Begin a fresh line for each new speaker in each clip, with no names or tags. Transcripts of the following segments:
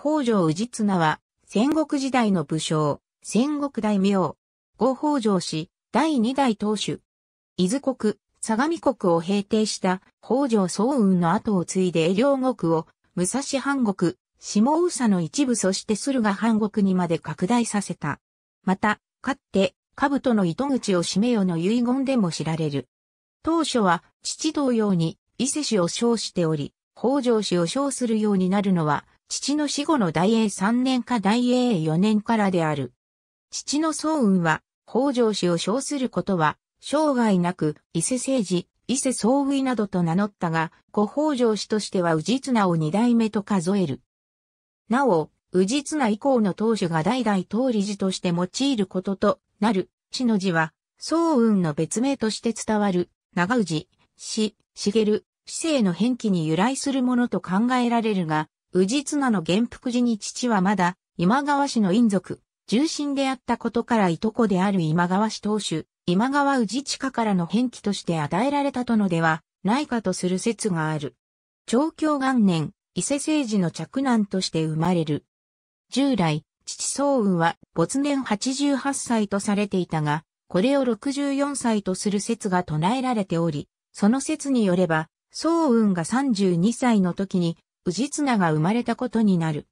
北条氏綱は、戦国時代の武将、戦国大名、五北条氏、第二代当主。伊豆国、相模国を平定した北条早雲の後を継いで両国を、武蔵藩国、下宇佐の一部そして駿河藩国にまで拡大させた。また、かって、兜の糸口を締めよの遺言でも知られる。当初は、父同様に、伊勢氏を称しており、北条氏を称するようになるのは、父の死後の大英3年か大英4年からである。父の宗雲は、北条氏を称することは、生涯なく、伊勢政治、伊勢総維などと名乗ったが、古北条氏としては治綱を二代目と数える。なお、治綱以降の当主が代々当理事として用いることとなる、氏の字は、宗雲の別名として伝わる、長氏、氏、茂、氏姓の変記に由来するものと考えられるが、宇治綱の元福寺に父はまだ、今川氏の姻族、重臣であったことからいとこである今川氏当主、今川宇地近からの返記として与えられたとのではないかとする説がある。長教元年、伊勢政治の着難として生まれる。従来、父宗雲は没年88歳とされていたが、これを64歳とする説が唱えられており、その説によれば、宗雲が32歳の時に氏綱が生まれたことになる。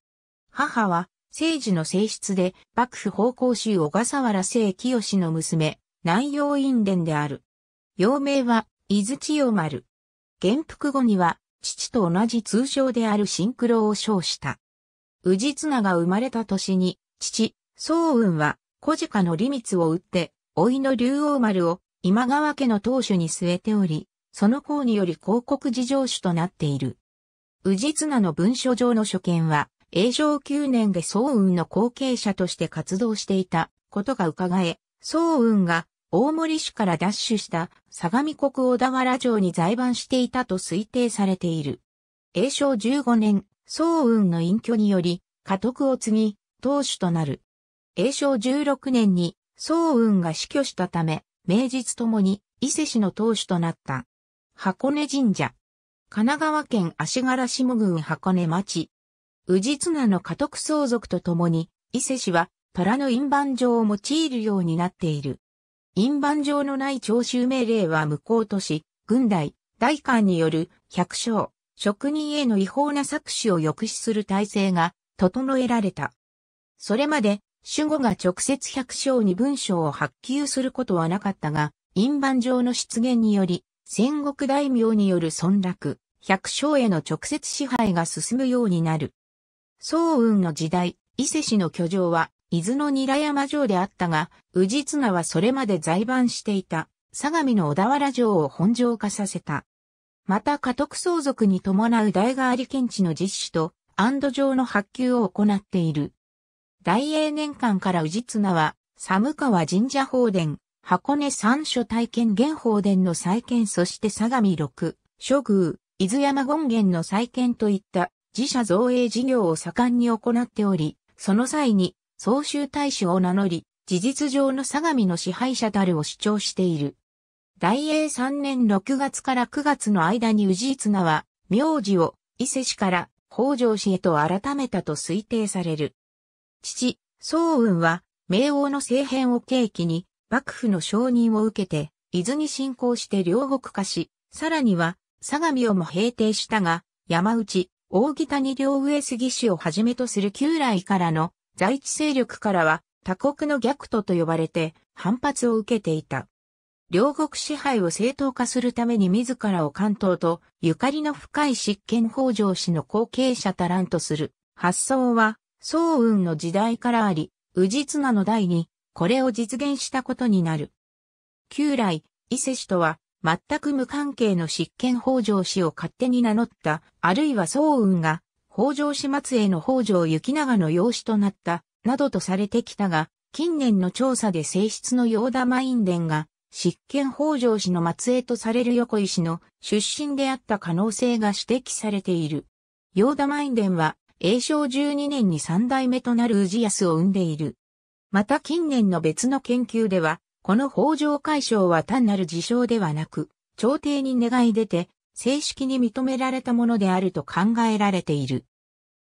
母は、政治の性質で、幕府奉公衆小笠原清清の娘、南洋院伝である。幼名は、伊豆千代丸。元服後には、父と同じ通称であるシンクロを称した。氏綱が生まれた年に、父、宗雲は、小鹿の利密を打って、老いの竜王丸を今川家の当主に据えており、その功により広告事情主となっている。宇治綱の文書上の所見は、永正9年で宋雲の後継者として活動していたことが伺え、宋雲が大森市から奪取した相模国小田原城に在番していたと推定されている。永正15年、宋雲の隠居により、家督を継ぎ、当主となる。永正16年に宋雲が死去したため、名実ともに伊勢市の当主となった。箱根神社。神奈川県足柄下郡箱根町。宇治綱の家督相続とともに、伊勢氏は、虎の印判状を用いるようになっている。印判状のない徴収命令は無効とし、軍代、大官による百姓、職人への違法な搾取を抑止する体制が整えられた。それまで、守護が直接百姓に文章を発給することはなかったが、印判状の出現により、戦国大名による村落、百姓への直接支配が進むようになる。宋雲の時代、伊勢氏の居城は、伊豆の韮山城であったが、宇治綱はそれまで在番していた、相模の小田原城を本城化させた。また家督相続に伴う代替わり検知の実施と、安堵城の発給を行っている。大英年間から宇治綱は、寒川神社法殿、箱根三所体験元宝殿の再建そして相模六、諸宮、伊豆山権現の再建といった自社造営事業を盛んに行っており、その際に、総集大使を名乗り、事実上の相模の支配者たるを主張している。大英三年六月から九月の間に氏逸名は、名字を伊勢市から北条氏へと改めたと推定される。父、宗雲は、明王の政変を契機に、幕府の承認を受けて、伊豆に侵攻して両国化し、さらには、相模をも平定したが、山内、大木谷両上杉氏をはじめとする旧来からの在地勢力からは他国の逆徒と呼ばれて反発を受けていた。両国支配を正当化するために自らを関東とゆかりの深い執権北条氏の後継者たらんとする発想は、宋雲の時代からあり、宇治綱の代にこれを実現したことになる。旧来、伊勢氏とは、全く無関係の執権北条氏を勝手に名乗った、あるいは宗雲が、北条氏末への北条行長の養子となった、などとされてきたが、近年の調査で性質の陽ンデンが、執権北条氏の末裔とされる横井氏の出身であった可能性が指摘されている。陽ンデンは、永正12年に三代目となる氏康を生んでいる。また近年の別の研究では、この法上解消は単なる事象ではなく、朝廷に願い出て、正式に認められたものであると考えられている。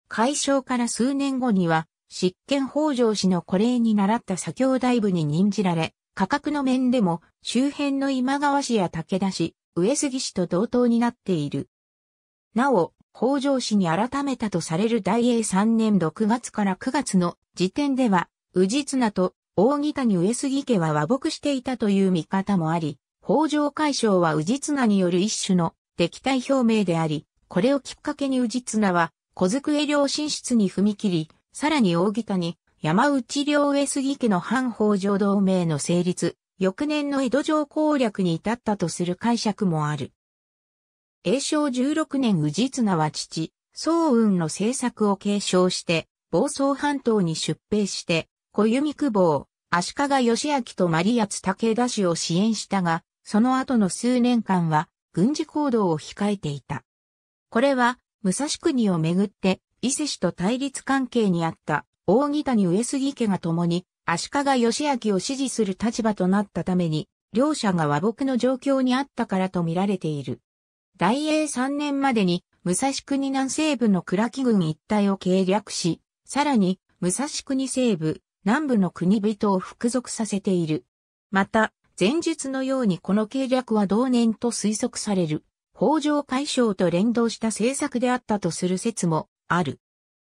解消から数年後には、執権北条氏の古礼に習った左京大部に任じられ、価格の面でも周辺の今川氏や武田氏、上杉氏と同等になっている。なお、北条氏に改めたとされる大英3年6月から9月の時点では、治綱と大木谷上杉家は和睦していたという見方もあり、北条海将は治綱による一種の敵対表明であり、これをきっかけに治綱は小机領進出に踏み切り、さらに大木谷、山内領上杉家の反北条同盟の成立、翌年の江戸城攻略に至ったとする解釈もある。永正16年治綱は父、宗雲の政策を継承して、房総半島に出兵して、小弓久保、足利義明とマリアツ武田氏を支援したが、その後の数年間は軍事行動を控えていた。これは、武蔵国をめぐって、伊勢氏と対立関係にあった大木谷上杉家が共に足利義明を支持する立場となったために、両者が和睦の状況にあったからと見られている。大英3年までに、武蔵国南西部の倉木郡一帯を計略し、さらに、武蔵国西部、南部の国人を服属させている。また、前述のようにこの計略は同年と推測される、北条解消と連動した政策であったとする説もある。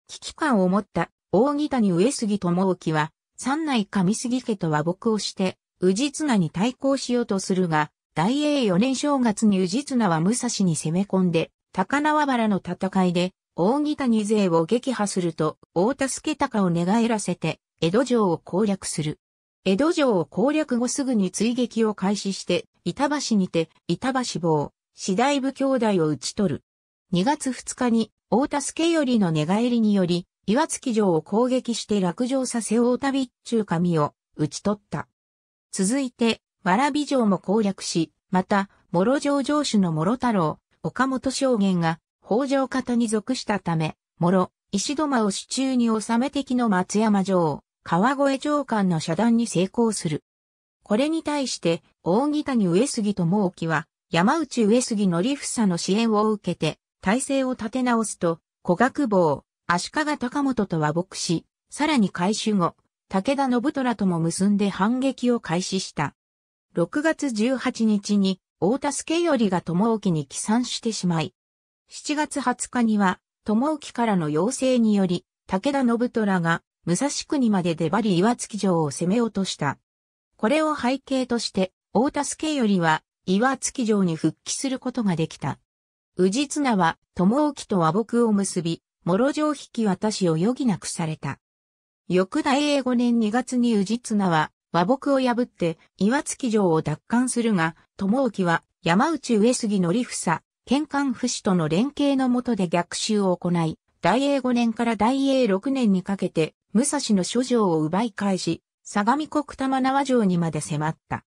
危機感を持った大木谷上杉智之は、三内上杉家と和睦をして、治綱に対抗しようとするが、大英四年正月に治綱は武蔵に攻め込んで、高輪原の戦いで、大木谷勢を撃破すると、大助隆を寝返らせて、江戸城を攻略する。江戸城を攻略後すぐに追撃を開始して、板橋にて、板橋坊、次第部兄弟を討ち取る。2月2日に、大田助りの寝返りにより、岩月城を攻撃して落城させ大田備中神を討ち取った。続いて、蕨城も攻略し、また、諸城城主の諸太郎、岡本将元が、北条方に属したため、諸、石戸間を手中に収め敵の松山城、川越長官の遮断に成功する。これに対して、大木谷上杉智之は、山内上杉の則房の支援を受けて、体制を立て直すと、古学坊、足利高本と和睦し、さらに改修後、武田信虎とも結んで反撃を開始した。6月18日に、大田助頼が智沖に帰参してしまい、7月20日には、智沖からの要請により、武田信虎が武蔵国まで出張り岩月城を攻め落とした。これを背景として、大田助よりは岩月城に復帰することができた。宇治綱は、友沖と和睦を結び、諸城引き渡しを余儀なくされた。翌大英5年2月に宇治綱は、和睦を破って、岩月城を奪還するが、友沖は、山内上杉の則さ。県間不死との連携のもとで逆襲を行い、大英5年から大英6年にかけて、武蔵の諸城を奪い返し、相模国玉縄城にまで迫った。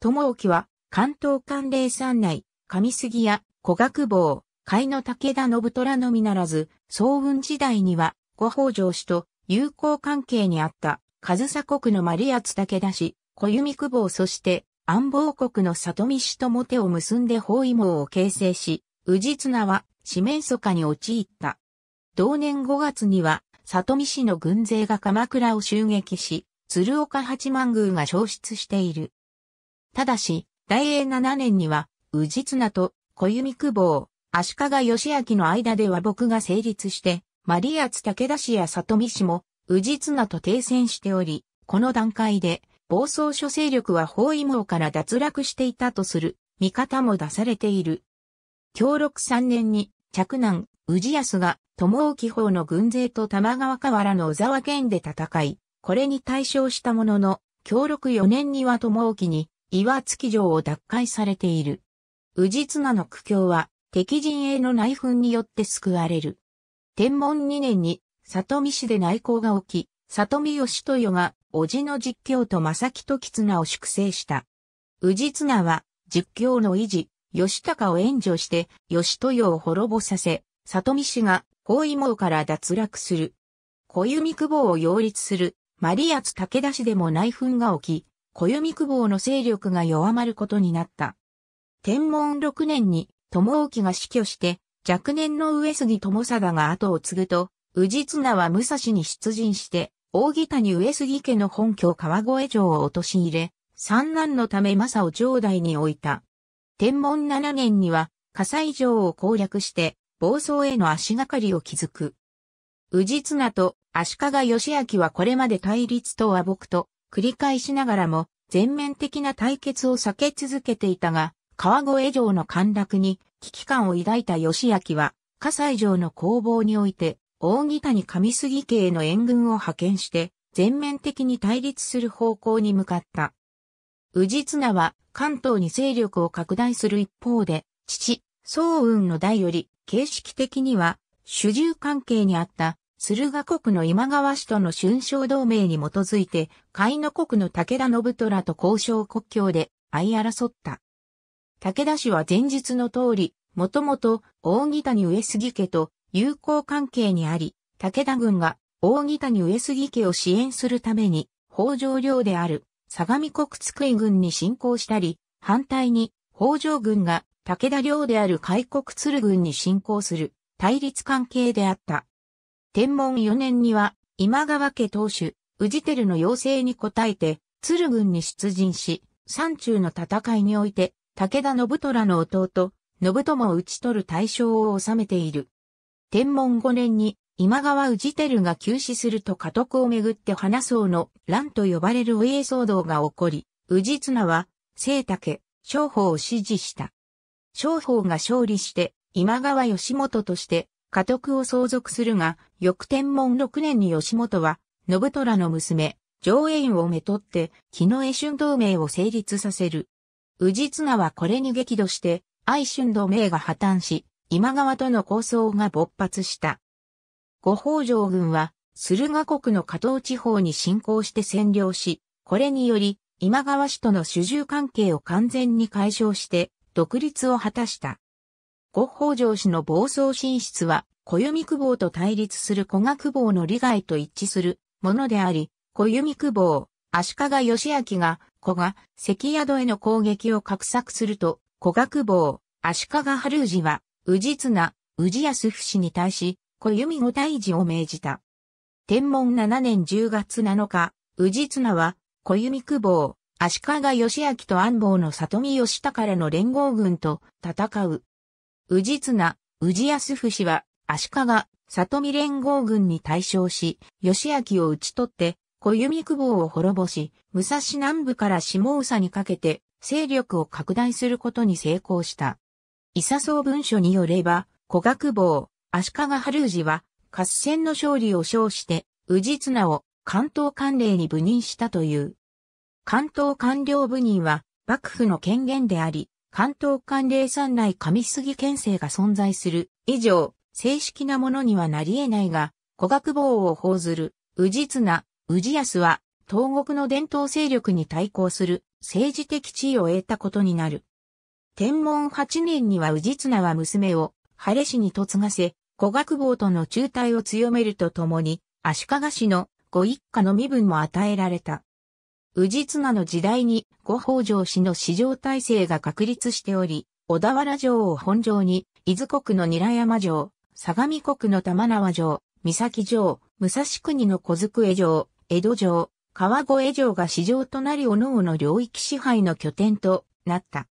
友沖は、関東関連山内、上杉や古学坊、海の武田信虎のみならず、総雲時代には、五北条氏と友好関係にあった、上総国の丸安武田氏、小弓久保そして安房国の里見氏とも手を結んで包囲網を形成し、宇治綱は四面楚歌に陥った。同年5月には里見氏の軍勢が鎌倉を襲撃し、鶴岡八幡宮が消失している。ただし、大英七年には、宇治綱と小弓久保、足利義明の間で和睦が成立して、マリアツ武田氏や里見氏も、宇治綱と停戦しており、この段階で、暴走諸勢力は包囲網から脱落していたとする見方も出されている。協力三年に、着難、氏康が、友沖方の軍勢と玉川河原の小沢県で戦い、これに対象したものの、協力4年には友沖に、岩月城を奪回されている。氏綱の苦境は、敵陣営の内紛によって救われる。天文2年に、里見市で内向が起き、里見義豊が、叔父の実況と正木と綱を粛清した。氏綱は、実況の維持、義高を援助して、義豊を滅ぼさせ、里見氏が包囲網から脱落する。小弓久保を擁立する、マリアツ武田氏でも内紛が起き、小弓久保の勢力が弱まることになった。天文6年に、友沖が死去して、若年の上杉友貞が後を継ぐと、宇治綱は武蔵に出陣して、大木谷上杉家の本拠川越城を陥れ、三男のため正を城代に置いた。天文7年には、火災城を攻略して、暴走への足がかりを築く。宇治綱と足利義明はこれまで対立と和睦と繰り返しながらも全面的な対決を避け続けていたが、川越城の陥落に危機感を抱いた義明は、葛西城の攻防において、扇谷上杉家への援軍を派遣して、全面的に対立する方向に向かった。宇治綱は関東に勢力を拡大する一方で、父、宗雲の代より形式的には主従関係にあった駿河国の今川氏との春章同盟に基づいて、海野国の武田信虎と交渉国境で相争った。武田氏は前述の通り、もともと大木谷上杉家と友好関係にあり、武田軍が大木谷上杉家を支援するために、北条領である相模国津久井軍に侵攻したり、反対に北条軍が武田領である開国鶴軍に侵攻する対立関係であった。天文4年には今川家当主、宇治輝の要請に応えて鶴軍に出陣し、山中の戦いにおいて武田信虎の弟、信友を討ち取る対象を治めている。天文5年に今川宇治輝が急死すると家督をめぐって花僧の乱と呼ばれるお家騒動が起こり、宇治綱は、聖武、商法を支持した。商法が勝利して今川義元として家督を相続するが、翌天文6年に義元は、信虎の娘、上縁をめとって、木の江春同盟を成立させる。宇治綱はこれに激怒して、愛春同盟が破綻し、今川との抗争が勃発した。五法。条軍は、駿河国の加藤地方に侵攻して占領し、これにより、今川氏との主従関係を完全に解消して、独立を果たした。ご法上氏の暴走進出は、小弓久保と対立する古賀久保の利害と一致するものであり、小弓久保、足利義明が、古賀、関宿への攻撃を画策すると、古賀久保、足利春氏は、宇治綱、宇治康不氏に対し、小弓五退事を命じた。天文7年10月7日、宇治綱は、小弓久保、足利義明と安房の里見義らの連合軍と戦う。宇治綱、宇治康伏は足利、里見連合軍に対象し、義明を討ち取って、小弓久保を滅ぼし、武蔵南部から下総にかけて、勢力を拡大することに成功した。伊佐総文書によれば、小学坊、足利春氏は、合戦の勝利を称して、宇治綱を関東官令に部任したという。関東官僚部任は、幕府の権限であり、関東官令山内上杉県政が存在する以上、正式なものにはなり得ないが、古学坊を報ずる、宇治綱、宇治安は、東国の伝統勢力に対抗する政治的地位を得たことになる。天文8年には宇治綱は娘を、晴れ氏に嫁がせ、古学坊との中退を強めるとともに、足利氏のご一家の身分も与えられた。宇治綱の時代に五北条氏の市場体制が確立しており、小田原城を本城に、伊豆国の韮山城、相模国の玉縄城、三崎城、武蔵国の小机城、江戸城、川越城が市場となり各々の領域支配の拠点となった。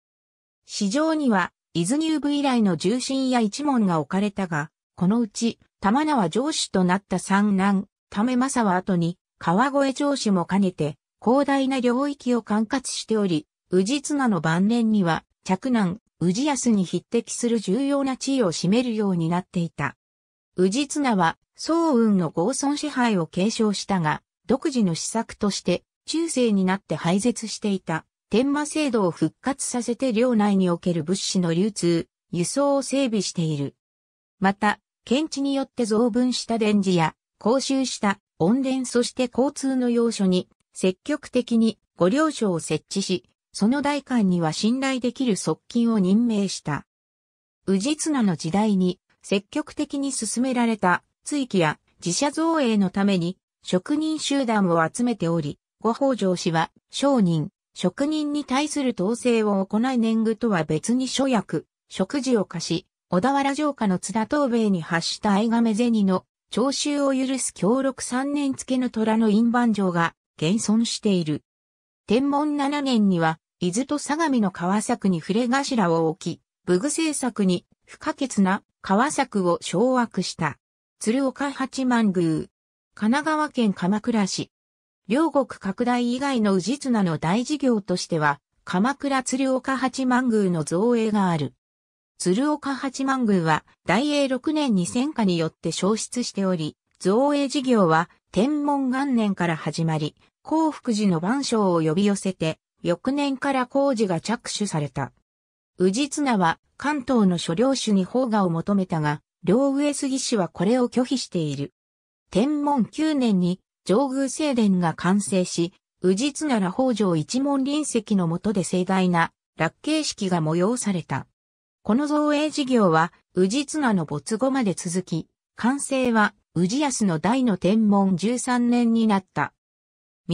市場には、伊豆入部以来の重心や一門が置かれたが、このうち、玉縄城主となった三男、為政は後に、川越城主も兼ねて、広大な領域を管轄しており、治綱の晩年には、嫡男、治康に匹敵する重要な地位を占めるようになっていた。治綱は、宋雲の合村支配を継承したが、独自の施策として、中世になって廃絶していた、天馬制度を復活させて領内における物資の流通、輸送を整備している。また、検地によって増分した電磁や、講習した温電そして交通の要所に積極的に御領所を設置し、その代官には信頼できる側近を任命した。治綱の時代に積極的に進められた追記や自社造営のために職人集団を集めており、ご北条氏は商人、職人に対する統制を行い年貢とは別に諸役、食事を貸し、小田原城下の津田東米に発した相亀銭の徴収を許す協力三年付の虎の印判状が現存している。天文7年には、伊豆と相模の川作に触れ頭を置き、武具政策に不可欠な川作を掌握した。鶴岡八幡宮。神奈川県鎌倉市。両国拡大以外の宇治綱の大事業としては、鎌倉鶴岡八幡宮の造営がある。鶴岡八幡宮は大英6年に戦火によって消失しており、造営事業は天文元年から始まり、幸福寺の万象を呼び寄せて、翌年から工事が着手された。宇治綱は関東の諸領主に法画を求めたが、両上杉氏はこれを拒否している。天文9年に上宮正殿が完成し、宇治綱ら北条一門臨席の下で盛大な落慶式が催された。この造営事業は宇治綱の没後まで続き、完成は宇治安の大の天文13年になった。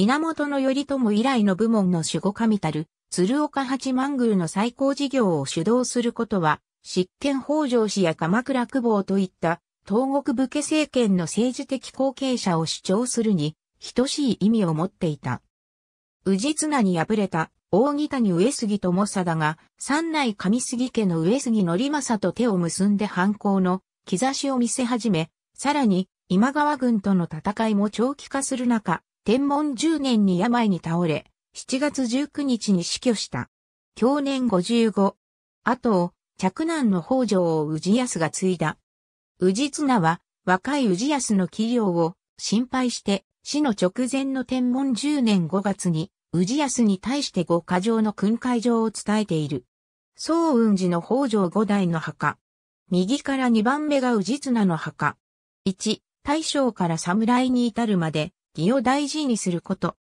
源頼朝以来の部門の守護神たる、鶴岡八幡宮の最高事業を主導することは、執権北条氏や鎌倉久保といった、東国武家政権の政治的後継者を主張するに、等しい意味を持っていた。氏綱に敗れた、扇谷上杉友貞が、三内上杉家の上杉則政と手を結んで反抗の兆しを見せ始め、さらに、今川軍との戦いも長期化する中、天文10年に病に倒れ、7月19日に死去した。去年55。後を、嫡男の北条を宇治康が継いだ。宇治綱は、若い治康の器量を心配して、死の直前の天文10年5月に、宇治康に対して五箇条の訓戒状を伝えている。総雲寺の北条五代の墓。右から2番目が宇治綱の墓。1、大将から侍に至るまで、義を大事にすること。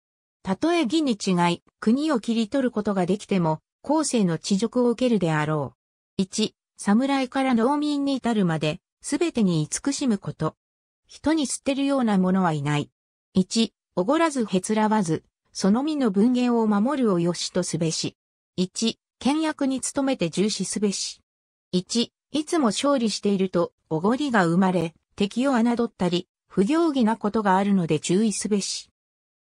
たとえ義に違い、国を切り取ることができても、後世の恥辱を受けるであろう。1、侍から農民に至るまで、すべてに慈しむこと。人に捨てるようなものはいない。1、おごらずへつらわず、その身の文言を守るをよしとすべし。1、倹約に努めて重視すべし。1、いつも勝利していると、おごりが生まれ、敵を侮ったり、不行儀なことがあるので注意すべし。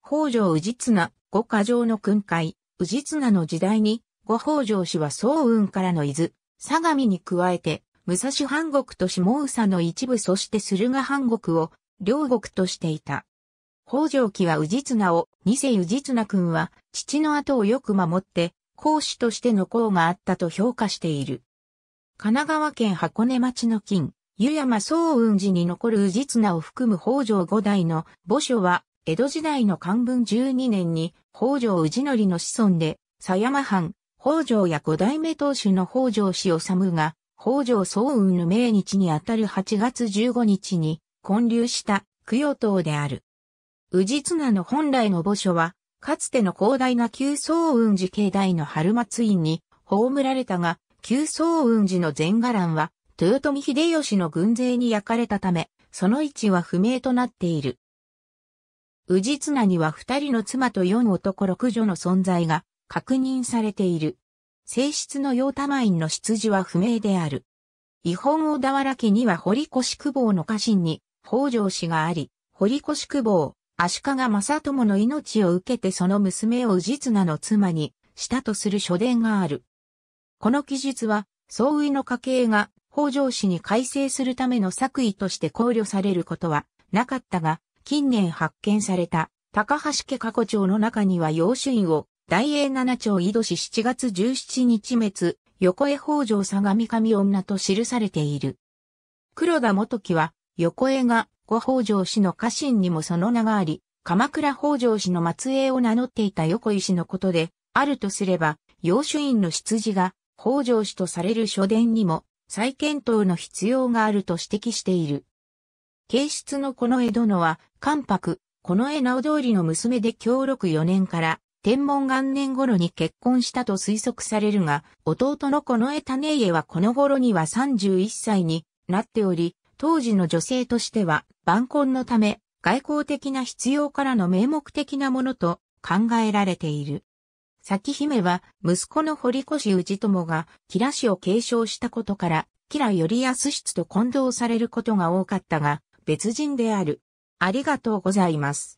北条氏綱、五家条の訓戒、氏綱の時代に、五北条氏は総雲からの伊豆、相模に加えて、武蔵藩国と下総の一部そして駿河藩国を、両国としていた。北条家は氏綱を、二世氏綱君は、父の後をよく守って、公子としての功があったと評価している。神奈川県箱根町の金、湯山総雲寺に残る宇治綱を含む北条五代の墓所は、江戸時代の漢文12年に北条氏則の子孫で、狭山藩、北条や五代目当主の北条氏治が、北条総雲の命日にあたる8月15日に建立した供養塔である。宇治綱の本来の墓所は、かつての広大な旧総雲寺境内の春松院に葬られたが、旧総雲寺の全伽藍は豊臣秀吉の軍勢に焼かれたため、その位置は不明となっている。宇治綱には二人の妻と四男六女の存在が確認されている。正室の陽玉院の出自は不明である。違本小田原家には堀越久保の家臣に北条氏があり、堀越久保、足利正友の命を受けてその娘を宇治綱の妻にしたとする書伝がある。この記述は、総意の家系が北条氏に改正するための作為として考慮されることはなかったが、近年発見された高橋家過去帳の中には養子院を大英七町井戸市7月17日滅横江北条相模神女と記されている。黒田元樹は横江が五北条氏の家臣にもその名があり、鎌倉北条氏の末裔を名乗っていた横井氏のことで、あるとすれば、養子院の出自が北条氏とされる書伝にも再検討の必要があると指摘している。形質のこ江戸殿は、関白、この江直通りの娘で教禄4年から、天文元年頃に結婚したと推測されるが、弟の近衛種家はこの頃には31歳になっており、当時の女性としては、晩婚のため、外交的な必要からの名目的なものと考えられている。咲姫は息子の堀越氏友が吉良氏を継承したことから、吉良頼安室と混同されることが多かったが、別人である。ありがとうございます。